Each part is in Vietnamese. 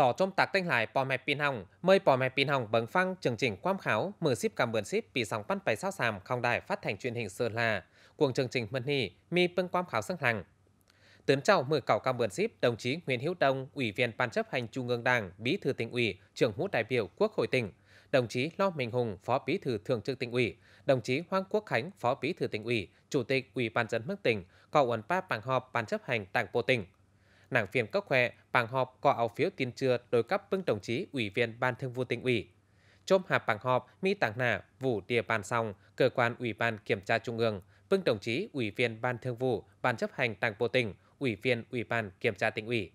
sò trôm tạc tinh lại bò mẹ pin Hồng mời bò mẹ pin Hồng bấm phăng chương trình quam kháo mở ship cảm ơn ship vì sóng văn bài sao sàm không đài phát thanh truyền hình sơn la cuồng chương trình mân hỉ mi bưng quam kháo sân hằng. Tướng chào mở cầu cảm ơn ship đồng chí Nguyễn Hữu Đông, Ủy viên Ban chấp hành Trung ương Đảng, Bí thư tỉnh ủy, trưởng hữu đại biểu Quốc hội tỉnh, đồng chí Lo Minh Hùng, Phó Bí thư Thường trực tỉnh ủy, đồng chí Hoàng Quốc Khánh, Phó Bí thư tỉnh ủy, Chủ tịch Ủy ban dân nước tỉnh, cầu ấn ba bằng họp Ban chấp hành Đảng bộ tỉnh. Đảng viên Cốc Khỏe bảng họp có áo phiếu tin trưa đối cấp vương đồng chí Ủy viên Ban Thường vụ tỉnh ủy. Chôm hạp bảng họp mi tảng nà, vụ địa bàn xong, cơ quan Ủy ban Kiểm tra Trung ương, vương đồng chí Ủy viên Ban Thường vụ, Ban chấp hành Đảng bộ tỉnh, Ủy viên Ủy ban Kiểm tra tỉnh ủy.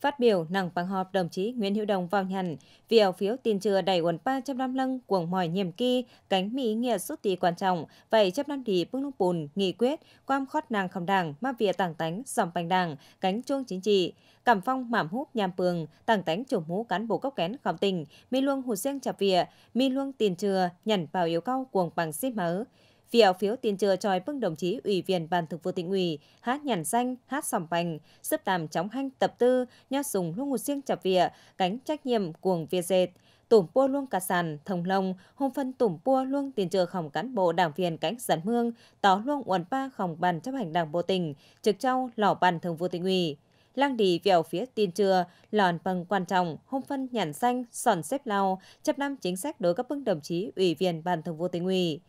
Phát biểu nặng bằng họp đồng chí Nguyễn Hữu Đồng vào nhận, vì ảo phiếu tin chưa đầy uẩn 300 năm lăng cuồng mỏi nhiệm kỳ, cánh mỹ nghĩa suốt tí quan trọng, vậy chấp năm đi bước lúc bùn, nghị quyết, quam khót nàng khẩm đảng, ma vìa tảng tánh, dòng bành đảng, cánh chuông chính trị, cảm phong mảm hút nhàm phường tảng tánh chủ mũ cán bộ cốc kén khẩm tình, mi luông hụt riêng chạp vìa, mi luông tiền chưa, nhận vào yếu cao cuồng bằng xít mớ. Vì phiếu tiền chừa tròi bưng đồng chí Ủy viên Ban Thường vụ tỉnh ủy, hát nhàn xanh hát sòng bành, sấp tàm chóng hanh tập tư, nho sùng luôn một riêng chập vịa, cánh trách nhiệm cuồng việt dệt tủm pua luôn cả sàn, thông lông, hôm phân tủm pua luôn tiền trừ khổng cán bộ đảng viên cánh dẫn hương tỏ luôn uẩn ba khổng bàn chấp hành đảng bộ tỉnh, trực trao lỏ bàn thường vụ tỉnh ủy. Lang đi vèo phía tiền trừa, lòn bằng quan trọng, hôm phân nhàn xanh, sòn xếp lao, chấp năm chính sách đối các bưng đồng chí ủy viên ban thường vụ tỉnh ủy.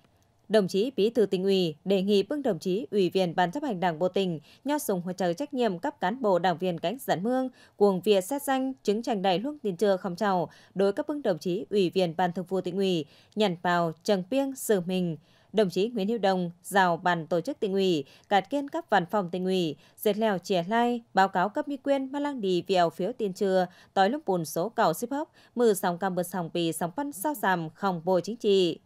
Đồng chí Bí thư tỉnh ủy đề nghị bưng đồng chí Ủy viên Ban chấp hành Đảng bộ tỉnh nho sùng hỗ trợ trách nhiệm cấp cán bộ đảng viên cánh dẫn mương cuồng việc xét danh chứng trành đại luân tiền trưa không chào đối các bưng đồng chí Ủy viên Ban thường vụ tỉnh ủy nhằn vào trần piêng xử mình đồng chí Nguyễn Hữu Đồng giao bàn tổ chức tỉnh ủy, cạt kiên cấp văn phòng tỉnh ủy, dệt lèo chè lai, báo cáo cấp mi quyền mà lăng đi vèo phiếu tiền trưa, tối lúc bùn số cầu xếp hóc, mưa sóng cam bờ sóng bì sóng phân sao giảm không bộ chính trị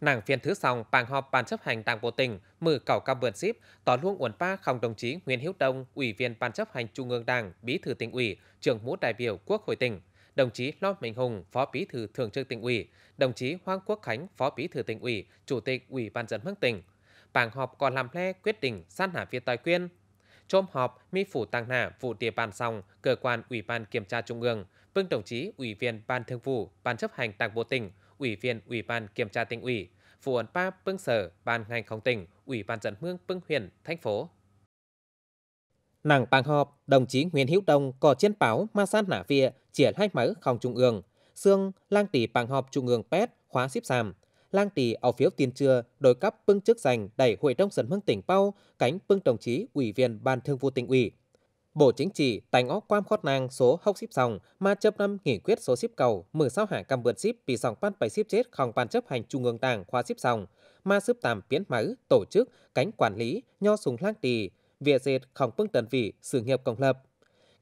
nàng phiên thứ xong bàn họp ban chấp hành đảng bộ tỉnh mở cầu cao bượn ship tỏ luôn uẩn ba không đồng chí nguyễn Hiếu đông ủy viên ban chấp hành trung ương đảng bí thư tỉnh ủy trưởng mũ đại biểu quốc hội tỉnh đồng chí lo minh hùng phó bí thư thường trực tỉnh ủy đồng chí hoàng quốc khánh phó bí thư tỉnh ủy chủ tịch ủy ban dân hương tỉnh bàn họp còn làm lẽ quyết định san hạ viên tài quyên trôm họp mi phủ tăng hạ vụ địa bàn xong cơ quan ủy ban kiểm tra trung ương vương đồng chí ủy viên ban thường vụ ban chấp hành đảng bộ tỉnh Ủy viên Ủy ban Kiểm tra tỉnh ủy, Phụ ấn Pháp Pưng Sở, Ban ngành không tỉnh, Ủy ban dân hương Pưng huyện, thành phố. Nàng bàn họp, đồng chí Nguyễn Hữu Đông có trên báo ma san nả vịa, triển hai mở không trung ương, xương lang tỷ bàn họp trung ương pet khóa xíp xàm, lang tỷ ở phiếu tiền trưa đổi cấp pưng chức giành đẩy hội đồng dân hương tỉnh bao cánh pưng đồng chí ủy viên ban thương vụ tỉnh ủy Bộ Chính trị tành óc quam khót nàng số hốc xíp dòng mà chấp năm nghị quyết số xíp cầu mở sao hạ cầm vượt xíp vì dòng phát bảy xíp chết không ban chấp hành trung ương tàng khoa xíp dòng mà xếp tạm biến máy tổ chức cánh quản lý nho sùng lang tỳ việc dệt không phương tần vị sự nghiệp công lập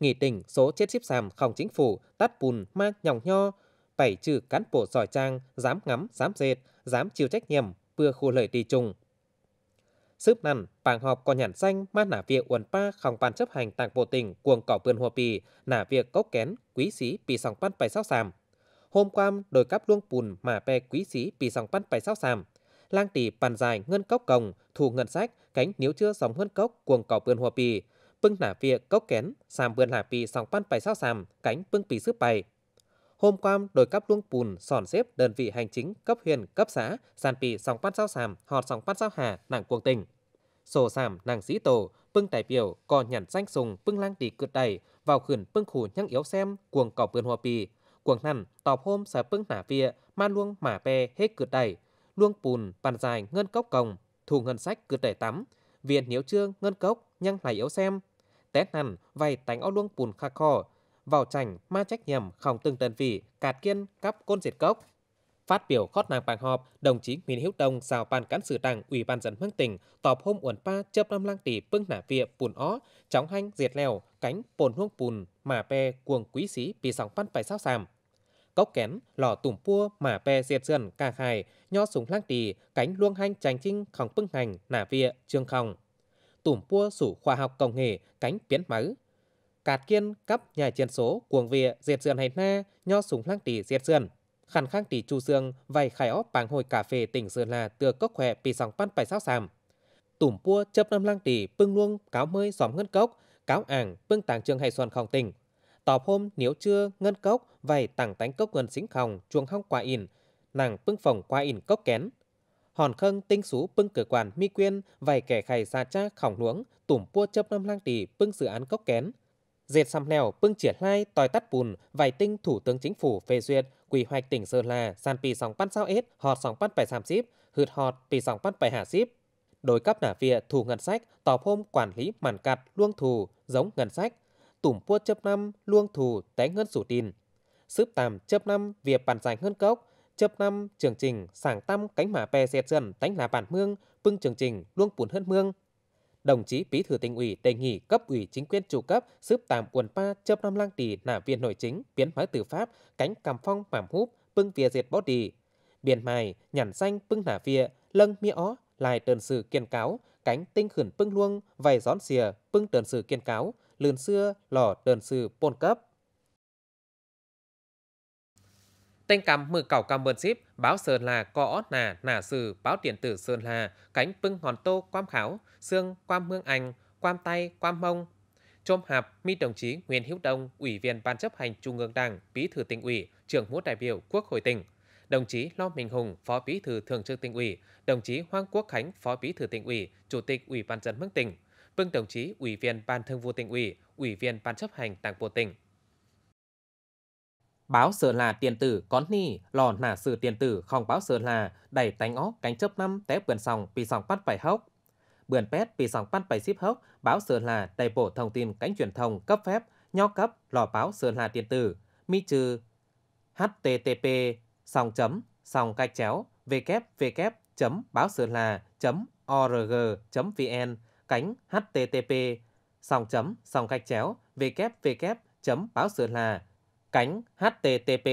nghị tỉnh số chết xíp sàm không chính phủ tắt bùn ma nhòng nho bảy trừ cán bộ giỏi trang dám ngắm dám dệt dám chịu trách nhiệm vừa khu lợi tỳ trùng sướp nằn, bảng họp còn nhản xanh mà nả việc uẩn pa không bàn chấp hành tạng bộ tỉnh cuồng cỏ vườn hồ pì, nả việc cốc kén, quý sĩ pì sòng pan bài sao sàm. Hôm qua đổi cắp luông bùn mà pe quý sĩ pì sòng pan bài sao sàm. Lang tỷ bàn dài ngân cốc cồng, thủ ngân sách, cánh nếu chưa sòng hơn cốc cuồng cỏ vườn hồ pì. Pưng nả việc cốc kén, sàm vườn hạ pì sòng pan bài sao sàm, cánh pưng pì sướp bài, hôm qua đội cấp luông pùn sòn xếp đơn vị hành chính cấp huyện cấp xã sàn pì sòng pát sao sàm họt sòng pát sao hà nặng cuồng tỉnh sổ sàm nàng sĩ tổ pưng tài biểu cò nhằn danh sùng pưng lang tỷ cượt đầy vào khuyển pưng khủ nhăng yếu xem cuồng cỏ vườn hoa pì cuồng nằn tọp hôm sở pưng nả vía ma luông mả pe hết cượt đầy luông pùn bàn dài ngân cốc cồng thu ngân sách cượt đầy tắm viện nếu trương ngân cốc nhăng lại yếu xem té nằn vay tánh o luông pùn khạc kho vào chảnh, ma trách nhầm, không từng tần vị, cạt kiên, cắp côn diệt cốc. Phát biểu khót nàng bàn họp, đồng chí Nguyễn Hiếu Đông giao ban cán sự đảng Ủy ban dân hương tỉnh tọp hôm uẩn pa chớp năm lang tỷ pưng nả vịa bùn ó, chóng hanh diệt lèo, cánh bồn huông bùn, mà pe cuồng quý sĩ bị sóng pan phải sao sàm. Cốc kén, lò tùm pua, mà pe diệt dườn, ca khài, nho súng lang tỷ, cánh luông hanh trành trinh khòng pưng hành, nả vịa, trương khòng. Tùm pua sủ khoa học công nghệ, cánh biến máu, cạt kiên cấp nhà chiến số cuồng vía diệt sườn hay na nho súng lăng tỷ diệt sườn khăn khang tỷ chu sương vài khai óp bảng hồi cà phê tỉnh sơn la tựa cốc khỏe pì sòng pan bài sao sàm tủm pua chấp năm lăng tỷ pưng luông cáo mơi xóm ngân cốc cáo ảng pưng tàng trường hay xoan khòng tỉnh tọp hôm nếu chưa ngân cốc vài tảng tánh cốc ngân xính khòng chuồng hong quả in nàng pưng phòng qua in cốc kén hòn khâng tinh sú pưng cửa quản mi quyên vài kẻ khai xa cha khỏng luống tủm pua chấp năm lang tỷ pưng dự án cốc kén dệt sầm nèo pưng triển lai tòi tắt bùn vài tinh thủ tướng chính phủ phê duyệt quy hoạch tỉnh sơn la san pì sóng pan sao ết họt sóng pan bài sàm xíp hượt họt pì sóng pan bài hà xíp đối cấp nả vịa thủ ngân sách tọp hôm quản lý màn cặt luông thù giống ngân sách tủm pua chấp năm luông thù té ngân sủ tin sướp tàm chấp năm việc bản giải ngân cốc chấp năm chương trình sảng tâm cánh mà pè dẹt dần tánh là bản mương pưng chương trình luông bùn hơn mương đồng chí Bí thư tỉnh ủy đề nghị cấp ủy chính quyền chủ cấp xếp tạm quần pa chớp năm lang tỷ nả viên nội chính biến hóa tử pháp cánh cầm phong mảm húp bưng vía diệt bó đi biển mài nhản xanh bưng nả vía lân mía ó lại tần sự kiên cáo cánh tinh khẩn bưng luông vài gión xìa bưng tần sự kiên cáo lườn xưa lò tần sự bôn cấp Tên cầm mừ cẩu cầm vườn ship, báo Sơn La có nà nà sử báo điện tử Sơn La, cánh pưng hòn tô quam khảo, xương quam mương ảnh, quam tay, quam mông. trôm hạp, mi đồng chí Nguyễn Hữu Đông, Ủy viên Ban chấp hành Trung ương Đảng, Bí thư tỉnh ủy, trưởng múa đại biểu Quốc hội tỉnh. Đồng chí Lo Minh Hùng, Phó Bí thư Thường trực tỉnh ủy, đồng chí Hoàng Quốc Khánh, Phó Bí thư tỉnh ủy, Chủ tịch Ủy ban dân mương tỉnh, Vương đồng chí Ủy viên Ban Thường vụ tỉnh ủy, Ủy viên Ban chấp hành Đảng bộ tỉnh. Báo sờ là tiền tử con ni, lò nả sự tiền tử không báo sờ là, đẩy tánh ó cánh chớp năm té bườn sòng vì sòng bắt phải hốc. Bườn pét vì sòng bắt phải ship hốc, báo sờ là đầy bộ thông tin cánh truyền thông cấp phép, nho cấp, lò báo sờ là tiền tử, mi trừ http sòng chấm sòng gạch chéo www chấm báo sờ là chấm org chấm vn cánh http sòng chấm sòng gạch chéo www chấm báo sờ là cánh http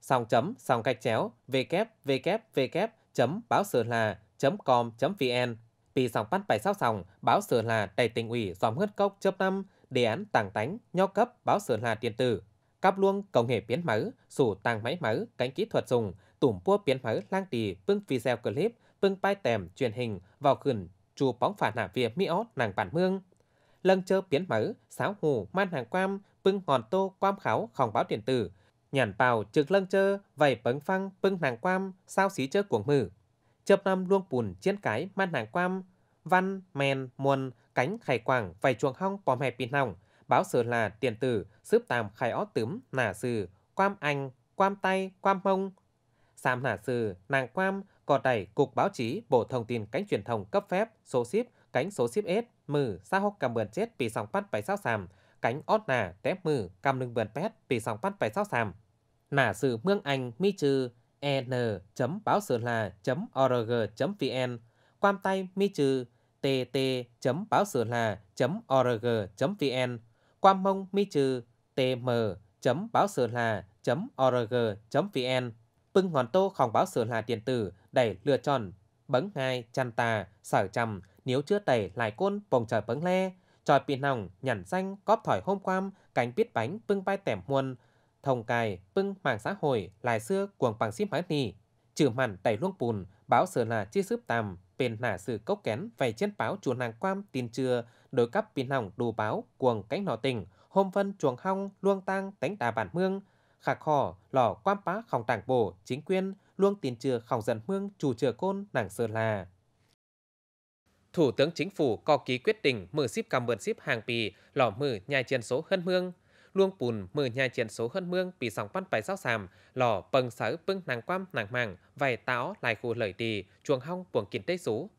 song chấm song cách chéo www chấm báo sửa là chấm com chấm vn pi song bắt bài sáu sòng báo sửa là đầy tỉnh ủy dòm hớt cốc chớp năm đề án tàng tánh nho cấp báo sửa là điện tử cáp luông công nghệ biến máu sủ tàng máy máu cánh kỹ thuật dùng tủm pua biến máu lang tì bưng video clip bưng pai tèm truyền hình vào khẩn chu bóng phản hạ việc mỹ ót nàng bản mương lần chơ biến máu sáo hù man hàng quam bưng hòn tô quam kháo khòng báo điện tử, nhàn bào trực lân chơ, vầy bấn phăng bưng nàng quam, sao xí chơ cuồng mử. Chớp năm luôn bùn chiến cái man nàng quam, văn, men, muôn, cánh khải quảng, vầy chuồng hong bòm hẹp pin hỏng, báo sở là tiền tử, xếp tàm khải ó tướm, nả sử, quam anh, quam tay, quam mông. Sam nả sử, nàng quam, cò đẩy Cục Báo chí Bộ Thông tin Cánh Truyền thông cấp phép số ship cánh số ship S mử sao hốc cầm bờn chết bị sóng bắt bảy sao sàm cánh ót nà tép mư cam lưng vườn pét vì sóng bắt phải sao sàm. Nả sự mương anh mi trừ en chấm báo sửa là chấm org chấm vn quan tay mi trừ tt chấm báo sửa là chấm org chấm vn quan mông mi trừ tm chấm báo sửa là chấm org chấm vn Bưng ngón tô khòng báo sửa là điện tử đẩy lựa chọn bấn ngay chăn tà sở trầm nếu chưa tẩy lại côn bồng trời bấn le tròi pin nòng, nhằn xanh, cóp thỏi hôm quam, cánh biết bánh, bưng bay tẻm muôn, thông cài, bưng mạng xã hội, lại xưa cuồng bằng xím hóa nì. Trừ mặn tẩy luông bùn, báo sở là chi sướp tàm, bền nả sự cốc kén, vầy trên báo chùa nàng quam tin trưa đối cấp pin nòng đủ báo, cuồng cánh nọ tình hôm vân chuồng hong, luông tang, tánh đà bản mương, khả khỏ, lò quam phá khòng đảng bổ, chính quyền, luông tin trưa khòng dần mương, chủ chừa côn, nàng sơ là. Thủ tướng Chính phủ có ký quyết định mở ship cầm bơn ship hàng pì lò mở nhà chiến số hơn mương. Luông bùn mở nhà chiến số hơn mương bị sóng văn bài sao sàm, lò bần sở bưng nàng quam nàng màng, vài táo lại khu lợi tì, chuồng hong buồng kín tế số.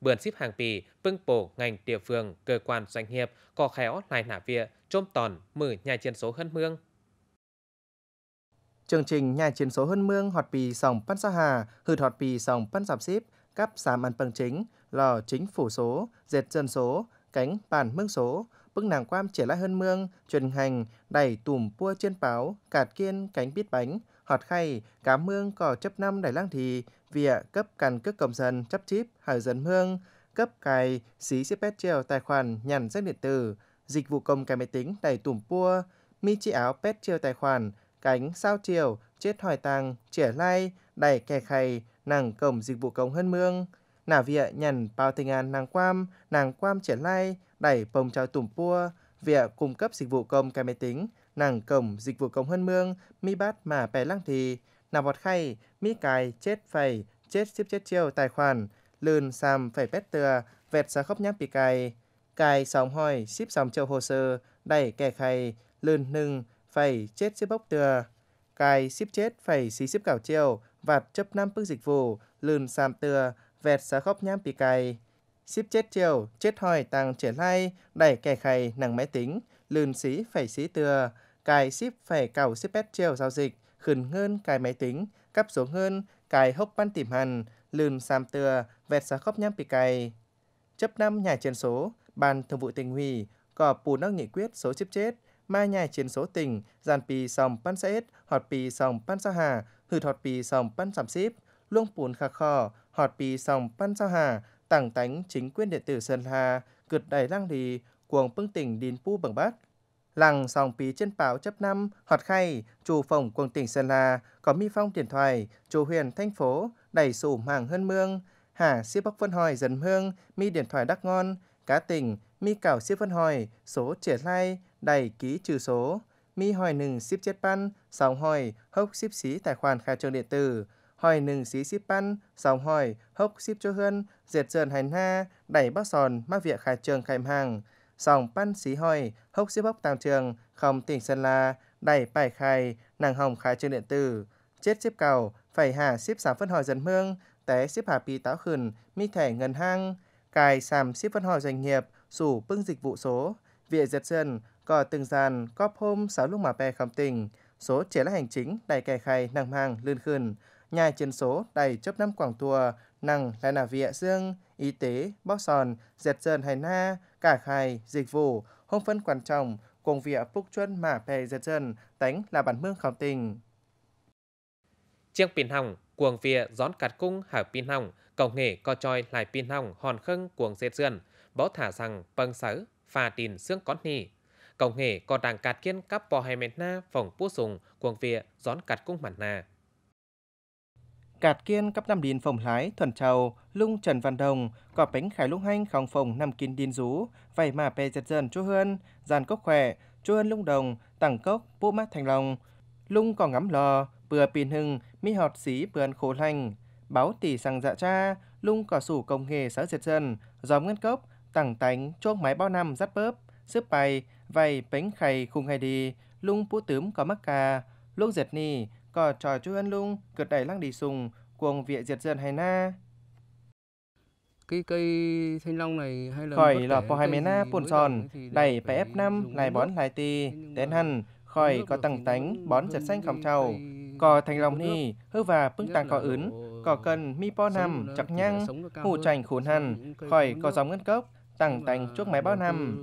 Bươn ship hàng pì bưng bổ ngành địa phương, cơ quan doanh nghiệp, có khéo lại nả vịa, trôm tòn, mở nhà chiến số hơn mương. Chương trình nhà chiến số hơn mương hoạt pì sòng pan sa hà, hư thọt pì sòng pan sạp ship, cắp xà ăn bằng chính, lò chính phủ số, dệt dân số, cánh bản mương số, bức nàng quam trẻ lại hơn mương, truyền hành, đẩy tùm pua trên báo, cạt kiên cánh bít bánh, hoạt khay, cá mương cỏ chấp năm đẩy lang thì, vịa cấp càn cước công dân chấp chip hải dân mương, cấp cài, xí xếp pet treo tài khoản nhằn sách điện tử, dịch vụ công cài máy tính đẩy tùm pua, mi chi áo pet treo tài khoản, cánh sao chiều, chết hỏi tàng, trẻ lai, đẩy kẻ khay, nàng cổng dịch vụ công hơn mương, nà vịa nhằn bao tình an nàng quam, nàng quam triển lai, đẩy bồng trao tùm pua, vịa cung cấp dịch vụ công cái máy tính, nàng cổng dịch vụ công hơn mương, mi bát mà bè lăng thì, nà vọt khay, mi cài, chết phẩy, chết xếp chết chiêu tài khoản, lươn xàm phẩy pét từa, vẹt xa khóc nhắc bị cài, cài sóng hoi ship sóng chiêu hồ sơ, đẩy kẻ khay, lươn nưng, phẩy chết xếp bốc từa, cài ship chết phẩy xí ship cảo chiêu, vạt chấp năm bước dịch vụ, lươn xàm từa, vẹt xá khóc nhám bị cày. Xíp chết chiều, chết hỏi tàng trở lai, đẩy kẻ khay nặng máy tính, lươn xí phải xí từa, cài ship phải cầu ship pet chiều giao dịch, khẩn ngân cài máy tính, cắp xuống ngân cài hốc ban tìm hàn, lươn xàm từa, vẹt xá khóc nhám bị cày. Chấp năm nhà trên số, Ban Thường vụ tình ủy, có bù nâng nghị quyết số chip chết, ma nhà chiến số tỉnh, giàn pì sòng pan sa hot pì sòng pan sa hà, hư thọt pì sòng pan sàm xíp, luông bùn khạc khò, họt bì sòng pan sao hà, tảng tánh chính quyền điện tử Sơn Hà, cượt đầy lăng lì, cuồng bưng tỉnh đìn pu bằng bát. Làng sòng pí trên báo chấp năm, họt khay, chủ phòng quần tỉnh Sơn hà có mi phong điện thoại, chủ huyền thành phố, đẩy sủm hàng hơn mương, hà siêu bóc phân hỏi dần hương, mi điện thoại đắc ngon, cá tỉnh, mi cảo siêu phân hỏi, số trẻ lai, đầy ký trừ số, mi hỏi nừng xếp chết pan, sòng hỏi, hốc xếp xí tài khoản khai trường điện tử, hỏi nừng xí xíp pan, sòng hỏi, hốc xíp cho hơn, dệt dần hành ha, đẩy bác sòn, mắc việc khai trường khai hàng. Sòng pan xí hỏi, hốc xíp bốc tàng trường, không tỉnh Sơn La, đẩy bài khai, nàng hồng khai trường điện tử. Chết xíp cầu, phải hạ xíp sản phân hỏi dân mương, té xíp hạ pi táo khẩn, mi thẻ ngân hang, cài sàm xíp phân hỏi doanh nghiệp, sủ bưng dịch vụ số. Viện giật dân, có từng giàn, có hôm sáu lúc mà pe không tỉnh số chế là hành chính đại kẻ khai nàng mang lươn khươn nhà chiến số đầy chớp năm quảng tùa, nằng là nà vịa dương, y tế, bóc sòn, dệt sơn hay na, cả khai, dịch vụ, hôn phân quan trọng, cùng vịa phúc chuân mà pè dệt sơn tánh là bản mương khảo tình. Chiếc pin hỏng, cuồng vịa gión cạt cung hở pin hỏng, cầu nghề co choi lại pin hỏng hòn khưng cuồng dệt sơn bó thả rằng bâng sớ, phà tin xương con nì. Cầu nghề co đàng cạt kiên cắp bò hay mệt na phòng bút sùng, cuồng vịa gión cạt cung mặt na Cạt kiên cấp năm điền phòng lái thuần trầu, lung trần văn đồng, quả bánh khải lung hanh khòng phòng năm kín điên rú, vảy mà pè giật dần chú hơn, giàn cốc khỏe, chú hơn lung đồng, tẳng cốc, bố mát thành lòng. Lung còn ngắm lò, bừa pin hưng, mi họt xí bườn khổ lành. Báo tỷ sang dạ cha, lung có sủ công nghệ sở giật dần, gió ngân cốc, tẳng tánh, chuông máy bao năm dắt bớp, sức bày, vầy bánh khày khung hay đi, lung pú tướm có mắc cà, lung dệt ni, có trò chú ân lung cượt đẩy lăng đi sùng cuồng vịa diệt dân hay na cái cây thanh long này hay là khỏi lọ po hai na buồn giòn đẩy phải ép năm lại bón lại tì đến hẳn khỏi có tầng tánh bón giật xanh khổng trầu có thanh long ni hư và bưng tàng có ướn có cần mi po nằm chặt nhăng hủ chành khốn hẳn khỏi có dòng ngân cốc tàng tánh chuốc máy bao năm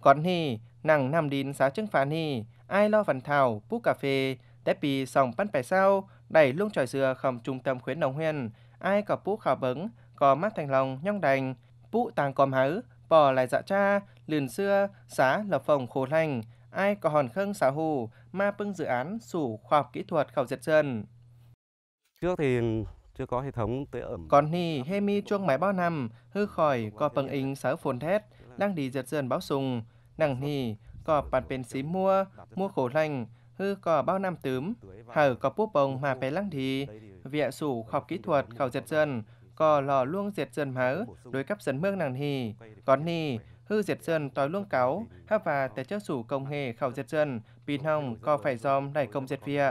còn ni nàng nằm đến xá chứng phá ni ai lo văn thảo bú cà phê Tepi sòng bắn phải sao, đẩy luôn trời dừa khẩm trung tâm khuyến nông huyền, ai có pú khảo bấn có mắt thành lòng nhong đành, pú tàng còm hứ, bỏ lại dạ cha, lườn xưa, xá lập phòng khổ lành, ai có hòn khâng xả hù, ma bưng dự án sủ khoa học kỹ thuật khảo diệt sơn. Trước thì chưa có hệ thống tưới ẩm. Còn ni mi chuông máy bao năm, hư khỏi có phần in sở phồn thét, đang đi giật sơn báo sùng. nặng ni có bàn bên xí mua, mua khổ lành, hư có bao năm tớm, hở có bố bông mà bé lăng thì, vẹ sủ khọc kỹ thuật khảo giật dân, có lò luôn diệt dân máu, đối cấp dân mương nàng thì còn nì, hư diệt dân tòi luôn cáo, hấp và tế chất sủ công hề khảo diệt dân, pin hồng có phải dòm đẩy công diệt vịa.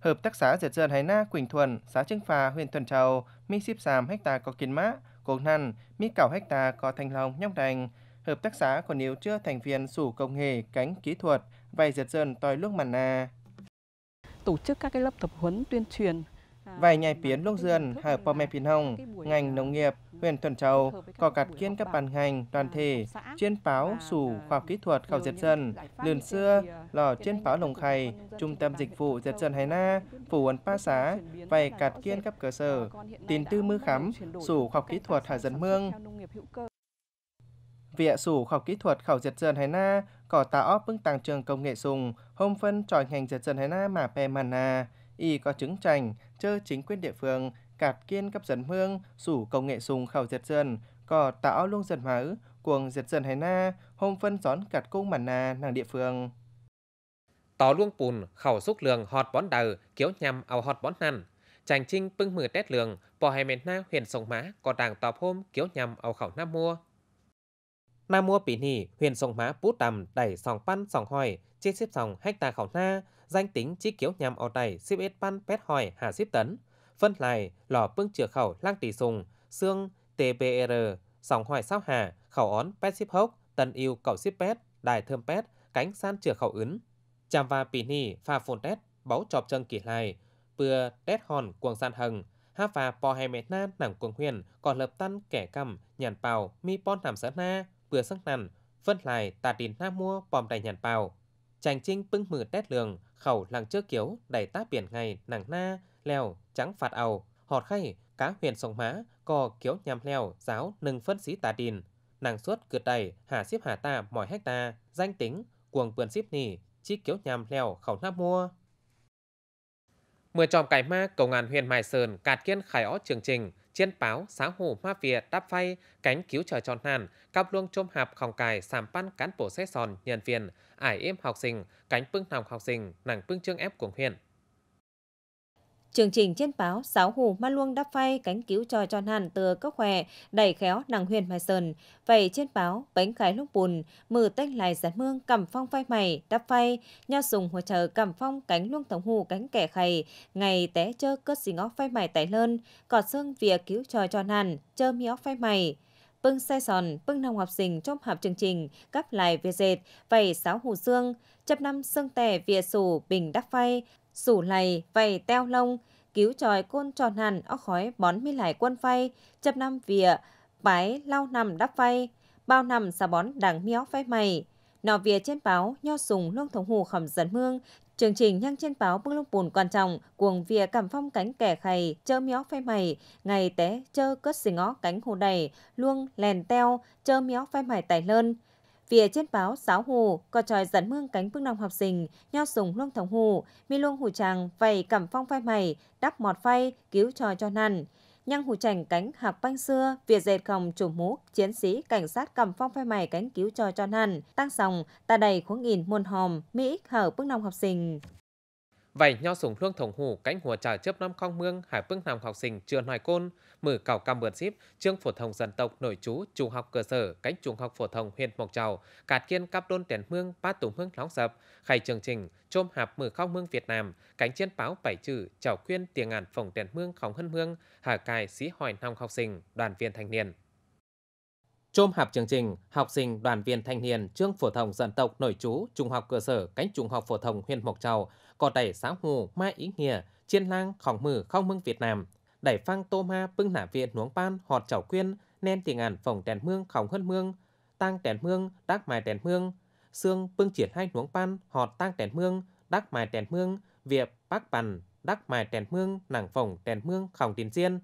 Hợp tác xã diệt dân Hải Na Quỳnh Thuận, xã Trưng Phà, huyện thuần châu mi xíp xàm hecta có kiến mã, cố năn, mi cảo hecta có thanh long nhóc đành. Hợp tác xã còn nếu chưa thành viên sủ công hề cánh kỹ thuật, vay giật dần tòi lúc màn na. À. Tổ chức các cái lớp tập huấn tuyên truyền à, Vài nhai biến lúc dân ở Pome Pin Hồng, ngành à, nông nghiệp, huyện Tuần Châu có cặt kiên các bàn ngành, đoàn thể, chuyên báo, sủ, khoa học kỹ thuật, khảo diệt dân, lườn xưa, lò chuyên báo lồng khay, trung tâm dịch vụ diệt dân Hải Na, phủ ấn pa xá, vài cặt kiên các cơ sở, tin tư mư khám, sủ khoa học kỹ thuật Hải Dân Mương. Vịa sủ khảo kỹ thuật khảo diệt dần hay na, cỏ tạo bưng tàng trường công nghệ sùng, hôm phân tròi ngành diệt dần hay na mà pe màn na. À. Y có chứng trành, chơ chính quyền địa phương, cạt kiên cấp dần hương, sủ công nghệ sùng khảo diệt dần, cỏ tạo luôn dần hóa cuồng diệt dần hay na, hôm phân gión cạt cung màn na à nàng địa phương. Tỏ luông bùn, khảo xúc lường họt bón đầu, kiếu nhằm ao họt bón năn. Chàng trinh bưng mười tét lường, bỏ hai mệt na huyền sông má, có đàng tọp hôm kiếu nhằm ao khảo năm mua, Nam mua pí nỉ, huyền sông má bút tầm, đẩy sòng pan sòng hỏi, chia xếp sòng hách tà khảo na, danh tính chỉ kiểu nhằm ọ đẩy xếp ết pan pet hỏi hà xếp tấn. Phân lại, lò bưng chừa khẩu lang tỷ sùng, xương TBR, sòng hỏi sao hà, khẩu ón pet xếp hốc, tân yêu cầu xếp pet đài thơm pet cánh san chừa khẩu ứng. Chàm và pí nỉ, pha phồn tét, báu chọp chân kỳ lại, bừa tét hòn cuồng san hầng, ha và po hai mẹ na nằm cuồng huyền, còn lập tăn kẻ cầm, nhàn bào, mi pon hàm sớ na, vừa sắc nằn, vân lại tà tín nam mua bòm đầy nhàn bào. Chàng trinh bưng mử tét lường, khẩu làng trước kiếu, đầy tá biển ngày, nặng na, leo, trắng phạt ầu họt khay, cá huyền sông má, cò kiếu nhằm leo, giáo nâng phân xí tà tín. Nàng suốt cượt đầy, hạ xếp hạ ta mọi hecta, danh tính, cuồng vườn xếp nỉ, chi kiếu nhằm leo khẩu nam mua. Mưa tròm cải ma cầu ngàn huyền mài sơn cạt kiên khải ó trường trình, chiến báo sáng hủ ma việt đáp phay cánh cứu trời tròn hàn cặp luông chôm hạp khòng cài sàm pan cán bộ xét sòn nhân viên ải im học sinh cánh pưng nòng học sinh nàng pưng trương ép cuồng huyện Chương trình trên báo Sáo Hù Ma Luông đắp phay cánh cứu cho tròn hàn từ cốc khỏe, đẩy khéo nàng huyền mai sơn. Vậy trên báo bánh khái lúc bùn, mừ tách lại gián mương cầm phong phai mày, đắp phay, nho sùng hồ chờ cầm phong cánh luông thống hù cánh kẻ khầy, ngày té chơ cất xì ngó phai mày tải lơn, cọt sương vỉa cứu cho tròn hàn, chơ mió phai mày bưng xe sòn, bưng nòng học sinh trong hợp chương trình, cắp lại về dệt, vầy sáo hù dương, chấp năm sương tẻ vỉa sủ bình đắp phay, sủ lầy, vầy teo lông, cứu tròi côn tròn hẳn óc khói bón mi lại quân phay, chập năm vỉa, bái lau nằm đắp phay, bao nằm xà bón đằng mi mió phay mày. Nọ vỉa trên báo, nho sùng luông thống hù khẩm dẫn mương, chương trình nhăng trên báo bưng lông bùn quan trọng, cuồng vỉa cảm phong cánh kẻ khầy, chơ mió phay mày, ngày té chơ cất xì ngó cánh hồ đầy, luông lèn teo, chơ mió phay mày tài lơn. Phía trên báo sáo hồ, có tròi dẫn mương cánh bước nòng học sinh, nho sùng luông thống hồ, mi luông hủ tràng, vầy cẩm phong phai mày, đắp mọt phay, cứu trò cho năn Nhăng hủ chảnh cánh hạc banh xưa, việt dệt khòng chủ mũ, chiến sĩ cảnh sát cầm phong phai mày cánh cứu trò cho năn tăng sòng, ta đầy khuống nghìn muôn hòm, Mỹ hở bước nòng học sinh. Vậy nho súng luông thống hủ cánh hùa trà chớp năm không mương hải phương nam học sinh trường hoài côn mở cảo cam bượn ship trường phổ thông dân tộc nội chú trung học cơ sở cánh trung học phổ thông huyện mộc châu cạt kiên cáp đôn tiền mương ba tùng mương lóng sập khai chương trình chôm hạp mở không mương việt nam cánh chiến báo bảy chữ chào khuyên tiền ngàn phòng tiền mương khóng hân mương hà cài sĩ hỏi năm học sinh đoàn viên thanh niên trôm hạp chương trình, học sinh đoàn viên thanh niên trường phổ thông dân tộc nội chú trung học cơ sở, cánh trung học phổ thông huyện Mộc Châu có đẩy sáu hồ mai ý nghĩa, chiến lang khổng mử không mưng Việt Nam, đẩy phang tô ma bưng nả viện nuống ban họt chảo quyên, nên tiền ảnh phòng đèn mương khổng hơn mương, tăng đèn mương, đắc mài đèn mương, xương bưng triển hai nuống ban họt tăng đèn mương, đắc mài đèn mương, việc bác bàn, đắc mài đèn mương, nàng phòng đèn mương khổng tiền diên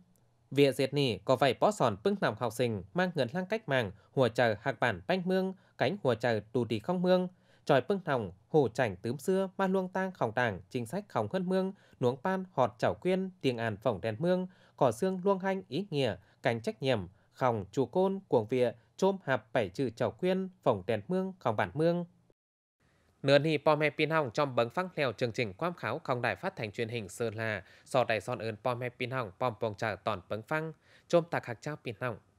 Việc diệt nỉ có vậy bó sòn bưng nằm học sinh mang ngân lang cách mạng, hùa chờ hạc bản banh mương, cánh hùa chờ tù đi không mương, tròi pưng thòng, hồ chảnh tướm xưa, ma luông tang khòng tảng, chính sách khòng hân mương, nuống pan, họt chảo quyên, tiếng àn phỏng đèn mương, cỏ xương luông hanh ý nghĩa, cánh trách nhiệm, khòng chù côn, cuồng vịa, chôm hạp bảy trừ chảo quyên, phỏng đèn mương, khòng bản mương. Nửa nì bò mẹ pin hỏng trong bấng phăng lèo chương trình quam kháo không đài phát thanh truyền hình Sơn La, so đài son ơn bò mẹ pin hỏng bom bông trà toàn bấng phăng, chôm tạc hạc trao pin hỏng.